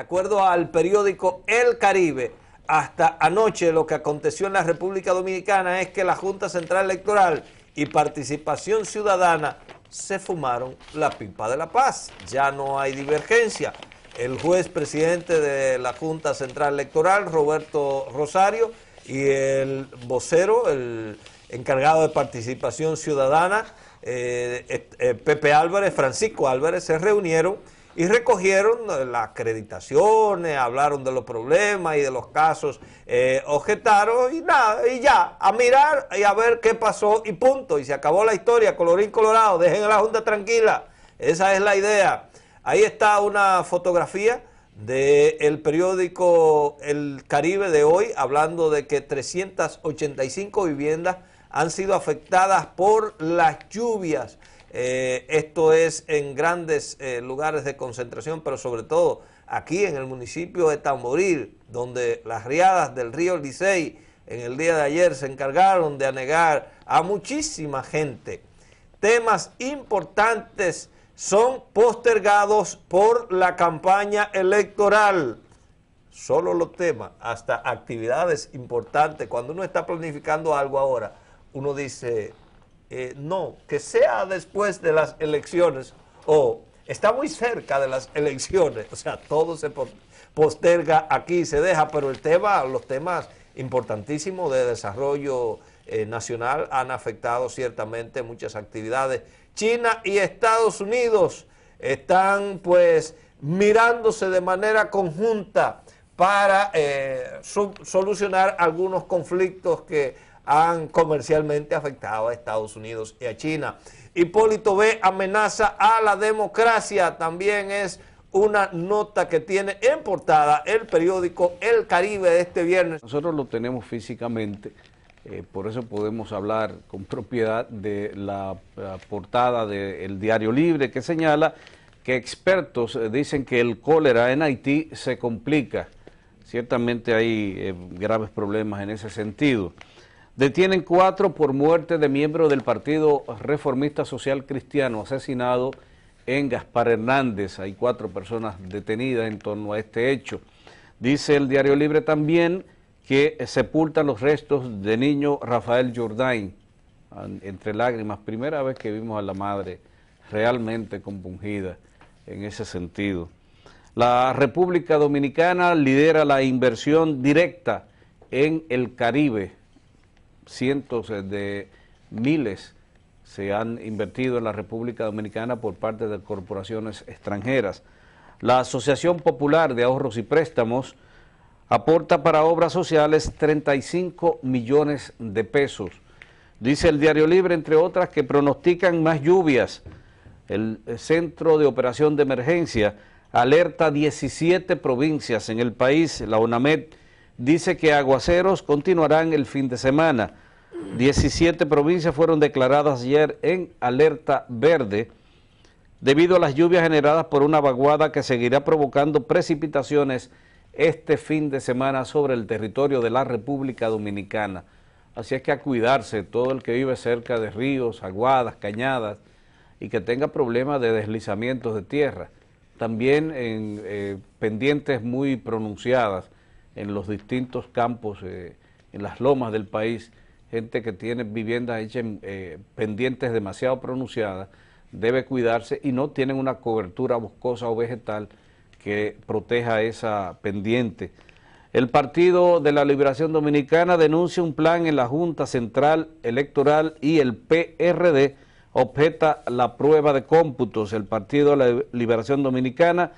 De acuerdo al periódico El Caribe, hasta anoche lo que aconteció en la República Dominicana es que la Junta Central Electoral y Participación Ciudadana se fumaron la pipa de la paz. Ya no hay divergencia. El juez presidente de la Junta Central Electoral, Roberto Rosario, y el vocero, el encargado de participación ciudadana, eh, eh, Pepe Álvarez, Francisco Álvarez, se reunieron y recogieron las acreditaciones, hablaron de los problemas y de los casos eh, objetaron y nada, y ya, a mirar y a ver qué pasó y punto. Y se acabó la historia, colorín colorado, dejen a la Junta tranquila. Esa es la idea. Ahí está una fotografía del periódico El Caribe de hoy, hablando de que 385 viviendas han sido afectadas por las lluvias. Eh, esto es en grandes eh, lugares de concentración, pero sobre todo aquí en el municipio de Tamboril, donde las riadas del río Licey en el día de ayer se encargaron de anegar a muchísima gente. Temas importantes son postergados por la campaña electoral. Solo los temas, hasta actividades importantes. Cuando uno está planificando algo ahora, uno dice, eh, no, que sea después de las elecciones o está muy cerca de las elecciones, o sea, todo se posterga aquí, se deja, pero el tema, los temas importantísimos de desarrollo eh, nacional han afectado ciertamente muchas actividades. China y Estados Unidos están pues mirándose de manera conjunta para eh, solucionar algunos conflictos que han comercialmente afectado a Estados Unidos y a China. Hipólito B amenaza a la democracia, también es una nota que tiene en portada el periódico El Caribe de este viernes. Nosotros lo tenemos físicamente, eh, por eso podemos hablar con propiedad de la, eh, portada del Diario Libre que señala que expertos eh, dicen que el cólera en Haití se complica. Ciertamente hay graves problemas en ese sentido. Detienen cuatro por muerte de miembro del Partido Reformista Social Cristiano asesinado en Gaspar Hernández. Hay cuatro personas detenidas en torno a este hecho. Dice el Diario Libre también que sepultan los restos de niño Rafael Jordain, entre lágrimas. Primera vez que vimos a la madre realmente compungida en ese sentido. La República Dominicana lidera la inversión directa en el Caribe cientos eh, de miles se han invertido en la República Dominicana por parte de corporaciones extranjeras. La Asociación Popular de Ahorros y Préstamos aporta para obras sociales 35 millones de pesos. Dice el Diario Libre, entre otras, que pronostican más lluvias. El eh, Centro de Operación de Emergencia alerta 17 provincias en el país. La UNAMED dice que aguaceros continuarán el fin de semana. 17 provincias fueron declaradas ayer en alerta verde debido a las lluvias generadas por una vaguada que seguirá provocando precipitaciones este fin de semana sobre el territorio de la República Dominicana. Así es que a cuidarse todo el que vive cerca de ríos, aguadas, cañadas y que tenga problemas de deslizamientos de tierra. También en eh, pendientes muy pronunciadas en los distintos campos, eh, en las lomas del país, gente que tiene viviendas hechas en eh, pendientes demasiado pronunciadas, debe cuidarse y no tienen una cobertura boscosa o vegetal que proteja esa pendiente. El Partido de la Liberación Dominicana denuncia un plan en la Junta Central Electoral y el PRD objeta la prueba de cómputos. El Partido de la Liberación Dominicana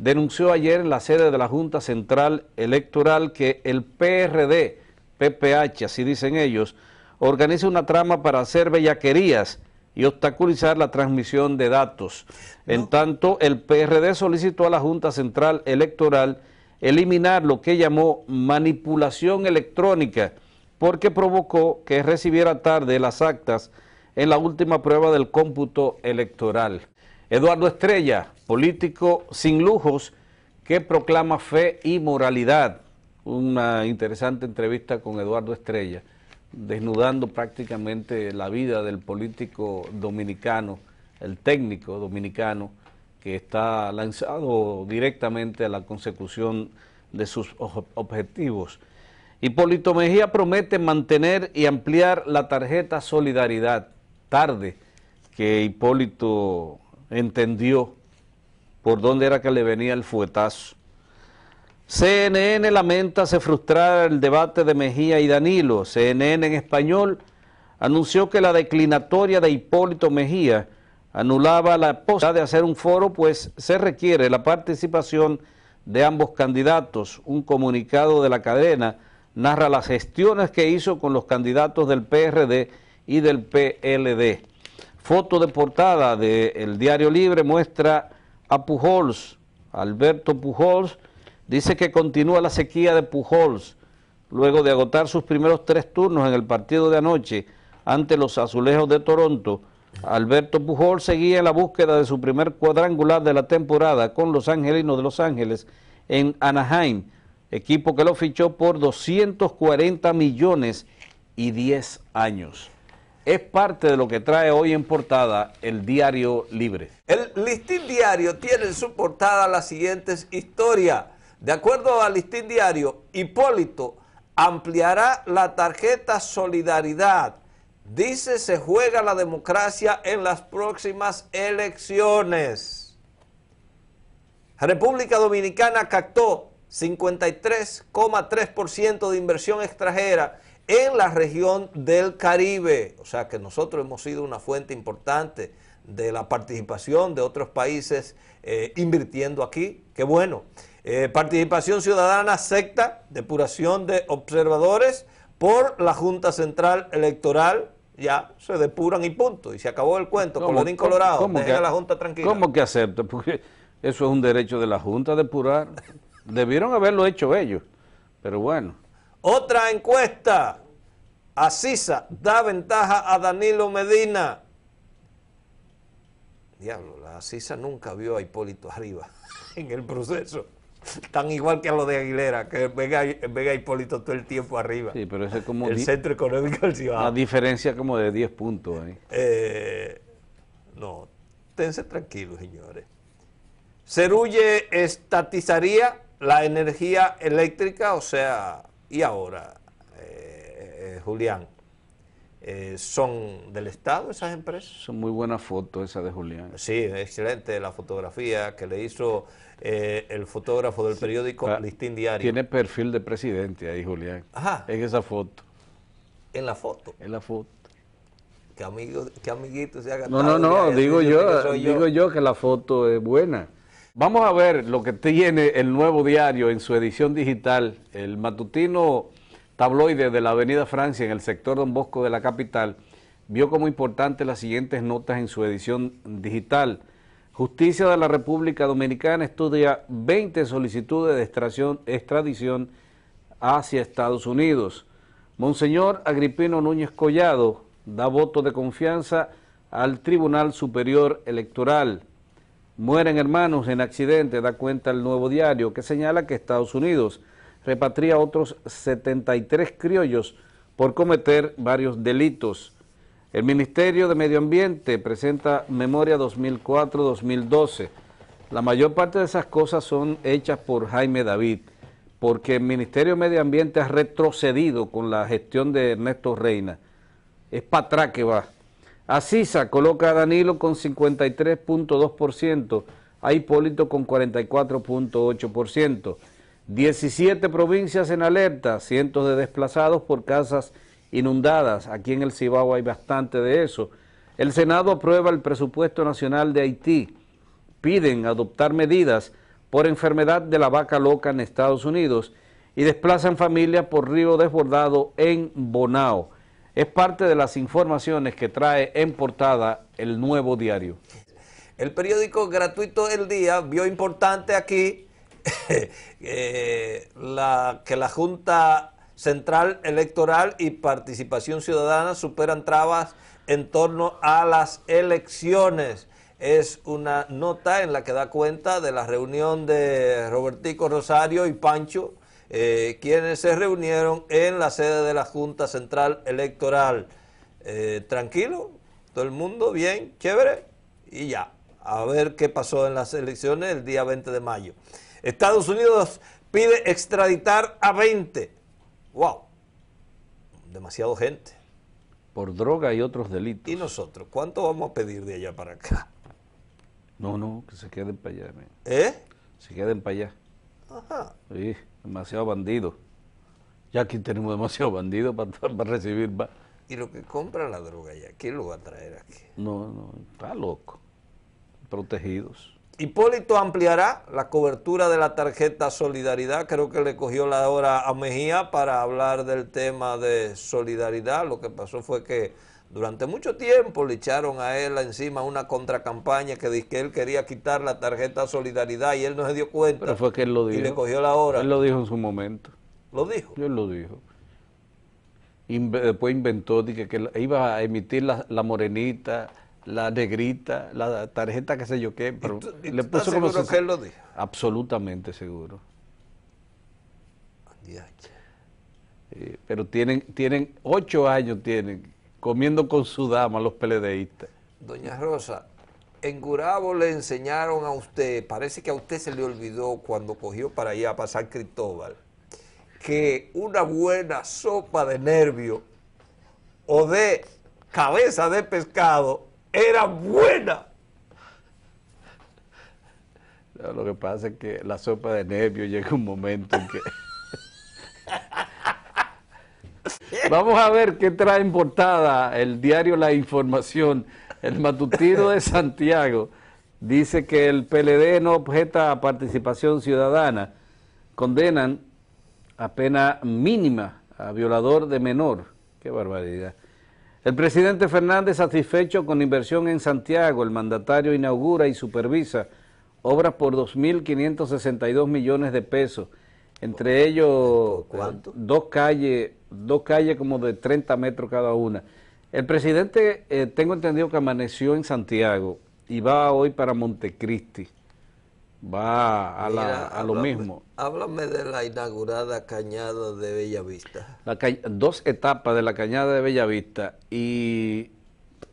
denunció ayer en la sede de la Junta Central Electoral que el PRD PPH, así dicen ellos, organiza una trama para hacer bellaquerías y obstaculizar la transmisión de datos. En tanto, el PRD solicitó a la Junta Central Electoral eliminar lo que llamó manipulación electrónica, porque provocó que recibiera tarde las actas en la última prueba del cómputo electoral. Eduardo Estrella, político sin lujos, que proclama fe y moralidad una interesante entrevista con Eduardo Estrella, desnudando prácticamente la vida del político dominicano, el técnico dominicano, que está lanzado directamente a la consecución de sus objetivos. Hipólito Mejía promete mantener y ampliar la tarjeta Solidaridad, tarde que Hipólito entendió por dónde era que le venía el fuetazo. CNN lamenta se frustrar el debate de Mejía y Danilo. CNN en español anunció que la declinatoria de Hipólito Mejía anulaba la posibilidad de hacer un foro, pues se requiere la participación de ambos candidatos. Un comunicado de la cadena narra las gestiones que hizo con los candidatos del PRD y del PLD. Foto de portada del Diario Libre muestra a Pujols, Alberto Pujols, Dice que continúa la sequía de Pujols, luego de agotar sus primeros tres turnos en el partido de anoche ante los azulejos de Toronto. Alberto Pujol seguía en la búsqueda de su primer cuadrangular de la temporada con los Angelinos de Los Ángeles en Anaheim, equipo que lo fichó por 240 millones y 10 años. Es parte de lo que trae hoy en portada el Diario Libre. El Listín Diario tiene en su portada las siguientes historias. De acuerdo al listín diario, Hipólito ampliará la tarjeta Solidaridad. Dice se juega la democracia en las próximas elecciones. República Dominicana captó 53,3% de inversión extranjera en la región del Caribe. O sea que nosotros hemos sido una fuente importante de la participación de otros países eh, invirtiendo aquí. Qué bueno. Eh, participación Ciudadana, secta, depuración de observadores por la Junta Central Electoral. Ya se depuran y punto. Y se acabó el cuento. Colorín colorado. la Junta tranquila. ¿Cómo que acepta? Porque eso es un derecho de la Junta depurar. Debieron haberlo hecho ellos. Pero bueno. Otra encuesta. Asisa da ventaja a Danilo Medina. Diablo, la Asisa nunca vio a Hipólito arriba en el proceso. Tan igual que a lo de Aguilera, que Vega, Vega Hipólito todo el tiempo arriba. Sí, pero ese como. El centro económico del ciudad. Una diferencia como de 10 puntos eh, no, tense tranquilos, señores. Cerulle estatizaría la energía eléctrica, o sea, y ahora, eh, eh, Julián. Eh, ¿Son del Estado esas empresas? Son muy buenas fotos esa de Julián. Sí, excelente la fotografía que le hizo eh, el fotógrafo del periódico ah, Listín Diario. Tiene perfil de presidente ahí, Julián. Ajá. En esa foto. ¿En la foto? En la foto. ¿Qué, amiguito se ha No, no, no, digo yo, digo yo que la foto es buena. Vamos a ver lo que tiene el nuevo diario en su edición digital, el matutino tabloide de la Avenida Francia en el sector Don Bosco de la capital vio como importante las siguientes notas en su edición digital. Justicia de la República Dominicana estudia 20 solicitudes de extradición hacia Estados Unidos. Monseñor Agripino Núñez Collado da voto de confianza al Tribunal Superior Electoral. Mueren hermanos en accidente, da cuenta el nuevo diario, que señala que Estados Unidos repatria a otros 73 criollos por cometer varios delitos. El Ministerio de Medio Ambiente presenta Memoria 2004-2012. La mayor parte de esas cosas son hechas por Jaime David, porque el Ministerio de Medio Ambiente ha retrocedido con la gestión de Ernesto Reina. Es para que va. Asisa coloca a Danilo con 53.2%, a Hipólito con 44.8%. 17 provincias en alerta, cientos de desplazados por casas inundadas. Aquí en el Cibao hay bastante de eso. El Senado aprueba el presupuesto nacional de Haití. Piden adoptar medidas por enfermedad de la vaca loca en Estados Unidos y desplazan familias por río desbordado en Bonao. Es parte de las informaciones que trae en portada el nuevo diario. El periódico gratuito El Día vio importante aquí Eh, que la Junta Central Electoral y Participación Ciudadana superan trabas en torno a las elecciones. Es una nota en la que da cuenta de la reunión de Robertico Rosario y Pancho, eh, quienes se reunieron en la sede de la Junta Central Electoral. Eh, tranquilo, todo el mundo bien, chévere, y ya. A ver qué pasó en las elecciones el día 20 de mayo. Estados Unidos pide extraditar a 20. ¡Wow! Demasiado gente. Por droga y otros delitos. ¿Y nosotros? ¿Cuánto vamos a pedir de allá para acá? No, no, que se queden para allá. ¿Eh? Se queden para allá. Ajá. Sí, demasiado bandido. Ya aquí tenemos demasiado bandido para, para recibir ¿Y lo que compra la droga ya? ¿Quién lo va a traer aquí? No, no, está loco. Protegidos. Hipólito ampliará la cobertura de la tarjeta Solidaridad. Creo que le cogió la hora a Mejía para hablar del tema de solidaridad. Lo que pasó fue que durante mucho tiempo le echaron a él encima una contracampaña que dice que él quería quitar la tarjeta Solidaridad y él no se dio cuenta. Pero fue que él lo dijo. Y le cogió la hora. Él lo dijo en su momento. ¿Lo dijo? Él lo dijo. después inventó dije, que iba a emitir la morenita la negrita, la tarjeta que sé yo qué, le puso como seguro que él lo dijo? Absolutamente seguro. Eh, pero tienen, tienen ocho años tienen comiendo con su dama los peledeístas. Doña Rosa, en Gurabo le enseñaron a usted, parece que a usted se le olvidó cuando cogió para allá a pasar Cristóbal, que una buena sopa de nervio o de cabeza de pescado era buena. lo que pasa es que la sopa de nervios llega un momento en que... Vamos a ver qué trae en portada el diario La Información. El matutino de Santiago dice que el PLD no objeta a participación ciudadana. Condenan a pena mínima a violador de menor. Qué barbaridad. El presidente Fernández, satisfecho con inversión en Santiago, el mandatario inaugura y supervisa obras por 2.562 millones de pesos, entre ellos dos calles, dos calles como de 30 metros cada una. El presidente, eh, tengo entendido que amaneció en Santiago y va hoy para Montecristi va a, lo mismo. Háblame de la inaugurada Cañada de Bellavista. La dos etapas de la Cañada de Bellavista y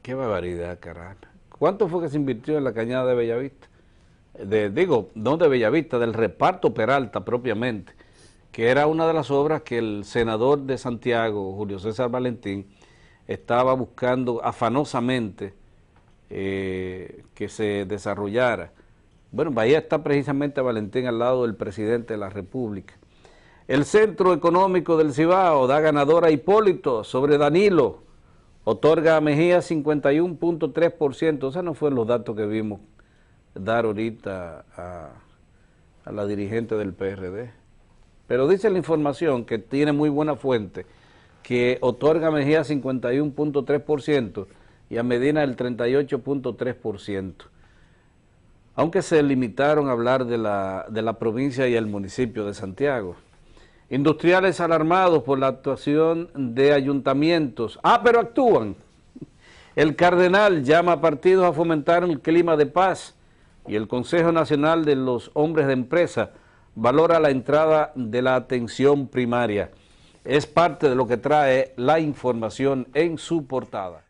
qué barbaridad, caramba. ¿Cuánto fue que se invirtió en la Cañada de Bellavista? De, digo, no de Bellavista, del reparto Peralta propiamente, que era una de las obras que el senador de Santiago, Julio César Valentín, estaba buscando afanosamente eh, que se desarrollara bueno, Bahía está precisamente Valentín al lado del presidente de la República. El Centro Económico del Cibao da ganadora a Hipólito sobre Danilo. Otorga a Mejía 51.3%. O sea, no fueron los datos que vimos dar ahorita a, a la dirigente del PRD. Pero dice la información, que tiene muy buena fuente, que otorga a Mejía 51.3% y a Medina el 38.3% aunque se limitaron a hablar de la, provincia y el municipio de Santiago. Industriales alarmados por la actuación de ayuntamientos. Ah, pero actúan. El cardenal llama a partidos a fomentar el clima de paz y el Consejo Nacional de los Hombres de Empresa valora la entrada de la atención primaria. Es parte de lo que trae la información en su portada.